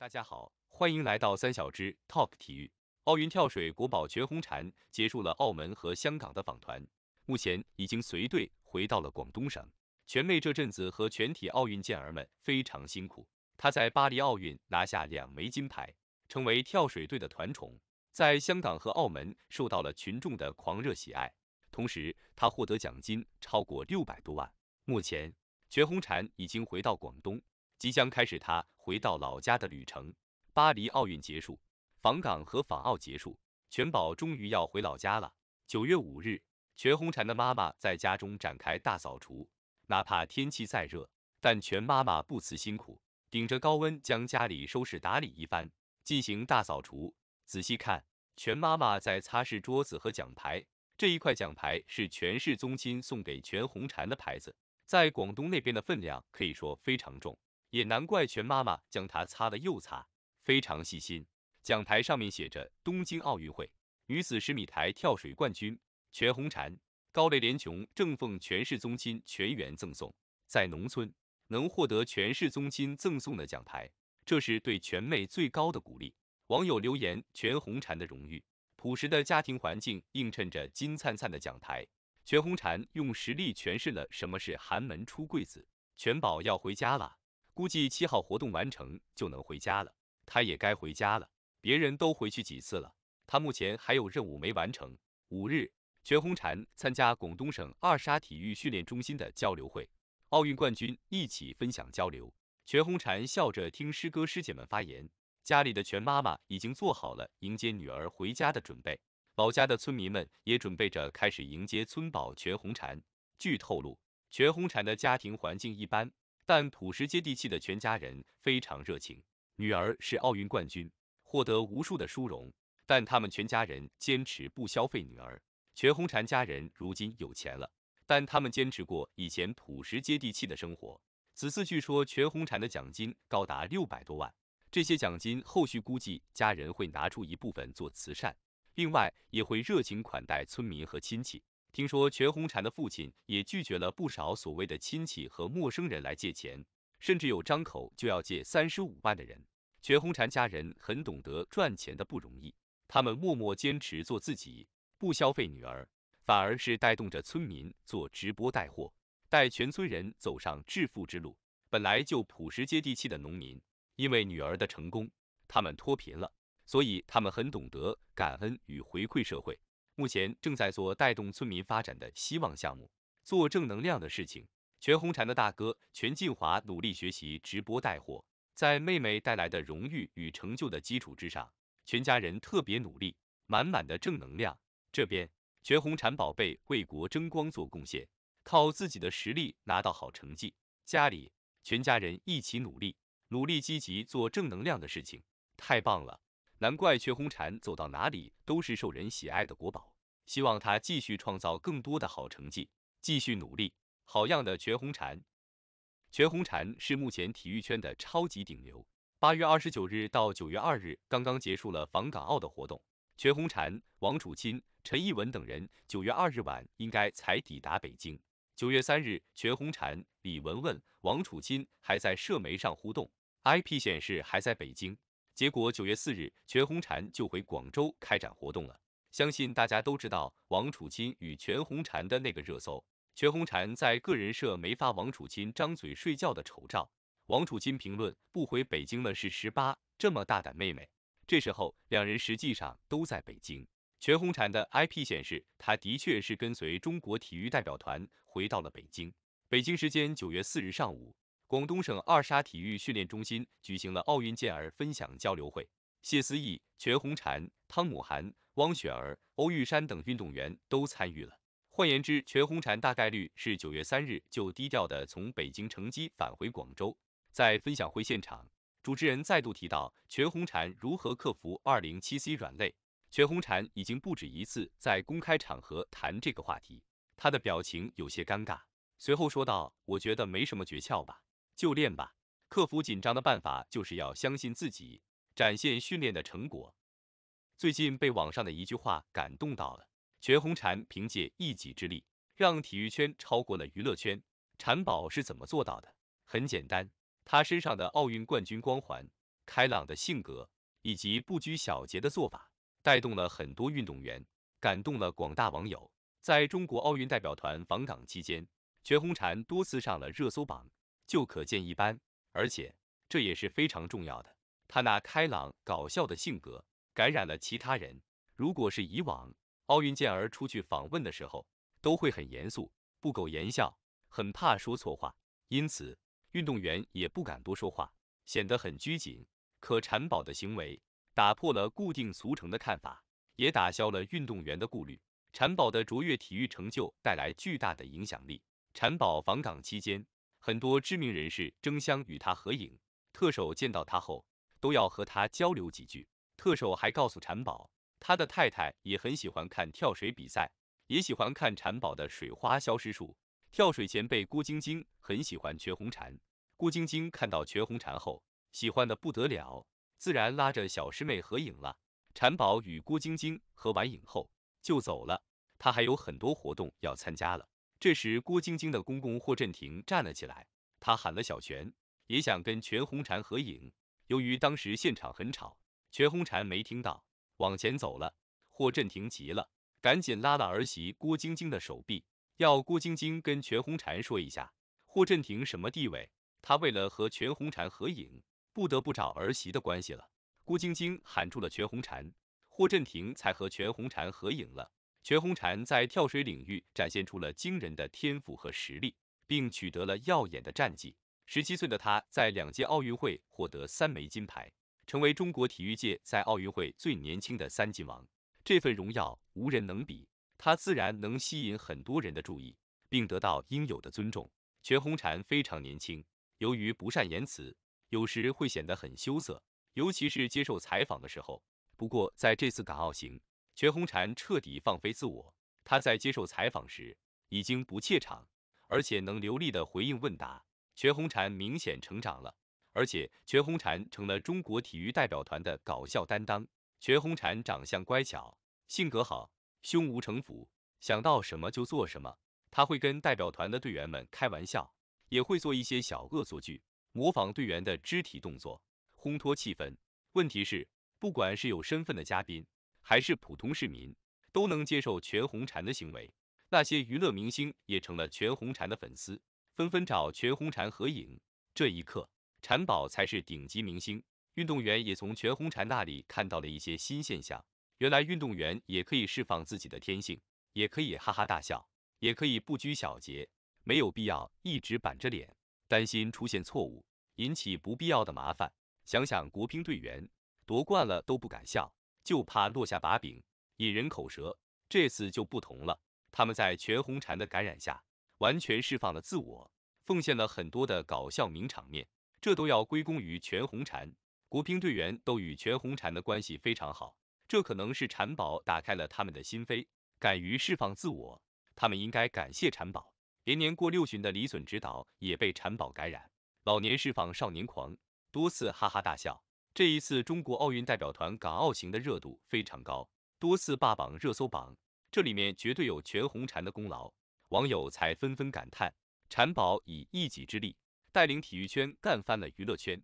大家好，欢迎来到三小只 Talk 体育。奥运跳水国宝全红婵结束了澳门和香港的访团，目前已经随队回到了广东省。全妹这阵子和全体奥运健儿们非常辛苦，她在巴黎奥运拿下两枚金牌，成为跳水队的团宠，在香港和澳门受到了群众的狂热喜爱。同时，她获得奖金超过六百多万。目前，全红婵已经回到广东。即将开始，他回到老家的旅程。巴黎奥运结束，访港和访澳结束，全宝终于要回老家了。九月五日，全红婵的妈妈在家中展开大扫除，哪怕天气再热，但全妈妈不辞辛苦，顶着高温将家里收拾打理一番，进行大扫除。仔细看，全妈妈在擦拭桌子和奖牌。这一块奖牌是全市宗亲送给全红婵的牌子，在广东那边的分量可以说非常重。也难怪全妈妈将它擦了又擦，非常细心。奖牌上面写着“东京奥运会女子十米台跳水冠军全红婵，高雷连琼正奉全氏宗亲全员赠送”。在农村，能获得全氏宗亲赠送的奖牌，这是对全妹最高的鼓励。网友留言：全红婵的荣誉，朴实的家庭环境映衬着金灿灿的奖牌。全红婵用实力诠释了什么是寒门出贵子。全宝要回家了。估计七号活动完成就能回家了，他也该回家了。别人都回去几次了，他目前还有任务没完成。五日，全红婵参加广东省二沙体育训练中心的交流会，奥运冠军一起分享交流。全红婵笑着听师哥师姐们发言，家里的全妈妈已经做好了迎接女儿回家的准备，老家的村民们也准备着开始迎接村宝全红婵。据透露，全红婵的家庭环境一般。但朴实接地气的全家人非常热情，女儿是奥运冠军，获得无数的殊荣，但他们全家人坚持不消费女儿。全红婵家人如今有钱了，但他们坚持过以前朴实接地气的生活。此次据说全红婵的奖金高达六百多万，这些奖金后续估计家人会拿出一部分做慈善，另外也会热情款待村民和亲戚。听说全红婵的父亲也拒绝了不少所谓的亲戚和陌生人来借钱，甚至有张口就要借三十五万的人。全红婵家人很懂得赚钱的不容易，他们默默坚持做自己，不消费女儿，反而是带动着村民做直播带货，带全村人走上致富之路。本来就朴实接地气的农民，因为女儿的成功，他们脱贫了，所以他们很懂得感恩与回馈社会。目前正在做带动村民发展的希望项目，做正能量的事情。全红婵的大哥全进华努力学习直播带货，在妹妹带来的荣誉与成就的基础之上，全家人特别努力，满满的正能量。这边全红婵宝贝为国争光做贡献，靠自己的实力拿到好成绩，家里全家人一起努力，努力积极做正能量的事情，太棒了！难怪全红婵走到哪里都是受人喜爱的国宝，希望她继续创造更多的好成绩，继续努力，好样的全红婵！全红婵是目前体育圈的超级顶流。八月二十九日到九月二日刚刚结束了访港澳的活动，全红婵、王楚钦、陈一文等人九月二日晚应该才抵达北京。九月三日，全红婵、李文文、王楚钦还在社媒上互动，IP 显示还在北京。结果九月四日，全红婵就回广州开展活动了。相信大家都知道王楚钦与全红婵的那个热搜。全红婵在个人社没发王楚钦张嘴睡觉的丑照，王楚钦评论不回北京了是十八这么大胆妹妹。这时候两人实际上都在北京，全红婵的 IP 显示她的确是跟随中国体育代表团回到了北京。北京时间九月四日上午。广东省二沙体育训练中心举行了奥运健儿分享交流会，谢思义、全红婵、汤姆涵、汪雪儿、欧玉珊等运动员都参与了。换言之，全红婵大概率是九月三日就低调的从北京乘机返回广州。在分享会现场，主持人再度提到全红婵如何克服二零七 C 软肋，全红婵已经不止一次在公开场合谈这个话题，她的表情有些尴尬，随后说道：“我觉得没什么诀窍吧。”就练吧，克服紧张的办法就是要相信自己，展现训练的成果。最近被网上的一句话感动到了。全红婵凭借一己之力，让体育圈超过了娱乐圈。婵宝是怎么做到的？很简单，她身上的奥运冠军光环、开朗的性格以及不拘小节的做法，带动了很多运动员，感动了广大网友。在中国奥运代表团访港期间，全红婵多次上了热搜榜。就可见一斑，而且这也是非常重要的。他那开朗、搞笑的性格感染了其他人。如果是以往，奥运健儿出去访问的时候，都会很严肃、不苟言笑，很怕说错话，因此运动员也不敢多说话，显得很拘谨。可陈宝的行为打破了固定俗成的看法，也打消了运动员的顾虑。陈宝的卓越体育成就带来巨大的影响力。陈宝访港期间。很多知名人士争相与他合影，特首见到他后都要和他交流几句。特首还告诉婵宝，他的太太也很喜欢看跳水比赛，也喜欢看婵宝的水花消失术。跳水前辈郭晶晶很喜欢全红婵，郭晶晶看到全红婵后喜欢的不得了，自然拉着小师妹合影了。婵宝与郭晶晶合完影后就走了，他还有很多活动要参加了。这时，郭晶晶的公公霍震霆站了起来，他喊了小泉，也想跟全红婵合影。由于当时现场很吵，全红婵没听到，往前走了。霍震霆急了，赶紧拉了儿媳郭晶晶的手臂，要郭晶晶跟全红婵说一下，霍震霆什么地位，他为了和全红婵合影，不得不找儿媳的关系了。郭晶晶喊住了全红婵，霍震霆才和全红婵合影了。全红婵在跳水领域展现出了惊人的天赋和实力，并取得了耀眼的战绩。十七岁的她在两届奥运会获得三枚金牌，成为中国体育界在奥运会最年轻的三金王。这份荣耀无人能比，她自然能吸引很多人的注意，并得到应有的尊重。全红婵非常年轻，由于不善言辞，有时会显得很羞涩，尤其是接受采访的时候。不过在这次港澳行，全红婵彻底放飞自我，他在接受采访时已经不怯场，而且能流利的回应问答。全红婵明显成长了，而且全红婵成了中国体育代表团的搞笑担当。全红婵长相乖巧，性格好，胸无城府，想到什么就做什么。他会跟代表团的队员们开玩笑，也会做一些小恶作剧，模仿队员的肢体动作，烘托气氛。问题是，不管是有身份的嘉宾。还是普通市民都能接受全红婵的行为，那些娱乐明星也成了全红婵的粉丝，纷纷找全红婵合影。这一刻，婵宝才是顶级明星。运动员也从全红婵那里看到了一些新现象，原来运动员也可以释放自己的天性，也可以哈哈大笑，也可以不拘小节，没有必要一直板着脸，担心出现错误引起不必要的麻烦。想想国乒队员夺冠了都不敢笑。就怕落下把柄，引人口舌。这次就不同了，他们在全红婵的感染下，完全释放了自我，奉献了很多的搞笑名场面。这都要归功于全红婵。国乒队员都与全红婵的关系非常好，这可能是婵宝打开了他们的心扉，敢于释放自我。他们应该感谢婵宝。连年过六旬的李隼指导也被婵宝感染，老年释放少年狂，多次哈哈大笑。这一次中国奥运代表团港澳行的热度非常高，多次霸榜热搜榜，这里面绝对有全红婵的功劳，网友才纷纷感叹，婵宝以一己之力带领体育圈干翻了娱乐圈。